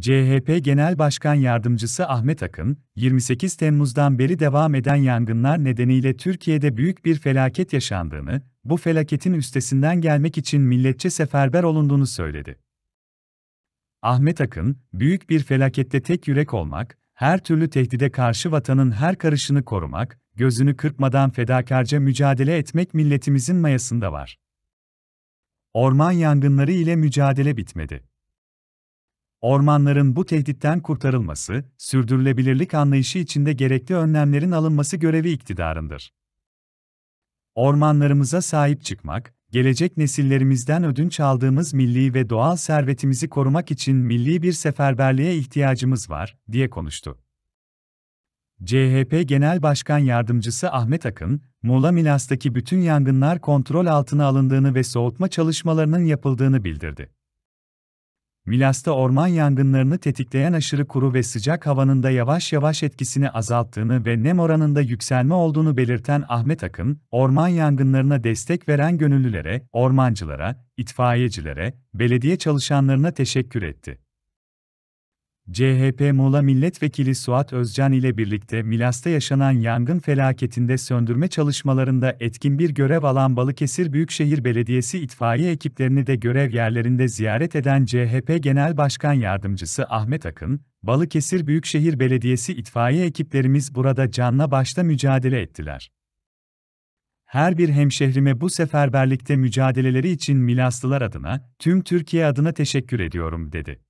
CHP Genel Başkan Yardımcısı Ahmet Akın, 28 Temmuz'dan beri devam eden yangınlar nedeniyle Türkiye'de büyük bir felaket yaşandığını, bu felaketin üstesinden gelmek için milletçe seferber olunduğunu söyledi. Ahmet Akın, büyük bir felakette tek yürek olmak, her türlü tehdide karşı vatanın her karışını korumak, gözünü kırpmadan fedakarca mücadele etmek milletimizin mayasında var. Orman yangınları ile mücadele bitmedi. Ormanların bu tehditten kurtarılması, sürdürülebilirlik anlayışı içinde gerekli önlemlerin alınması görevi iktidarındır. Ormanlarımıza sahip çıkmak, gelecek nesillerimizden ödünç aldığımız milli ve doğal servetimizi korumak için milli bir seferberliğe ihtiyacımız var, diye konuştu. CHP Genel Başkan Yardımcısı Ahmet Akın, Muğla Milas'taki bütün yangınlar kontrol altına alındığını ve soğutma çalışmalarının yapıldığını bildirdi. Milas'ta orman yangınlarını tetikleyen aşırı kuru ve sıcak havanın da yavaş yavaş etkisini azalttığını ve nem oranında yükselme olduğunu belirten Ahmet Akın, orman yangınlarına destek veren gönüllülere, ormancılara, itfaiyecilere, belediye çalışanlarına teşekkür etti. CHP Muğla Milletvekili Suat Özcan ile birlikte Milas'ta yaşanan yangın felaketinde söndürme çalışmalarında etkin bir görev alan Balıkesir Büyükşehir Belediyesi itfaiye ekiplerini de görev yerlerinde ziyaret eden CHP Genel Başkan Yardımcısı Ahmet Akın, Balıkesir Büyükşehir Belediyesi itfaiye ekiplerimiz burada canla başla mücadele ettiler. Her bir hemşehrime bu seferberlikte mücadeleleri için Milaslılar adına, tüm Türkiye adına teşekkür ediyorum dedi.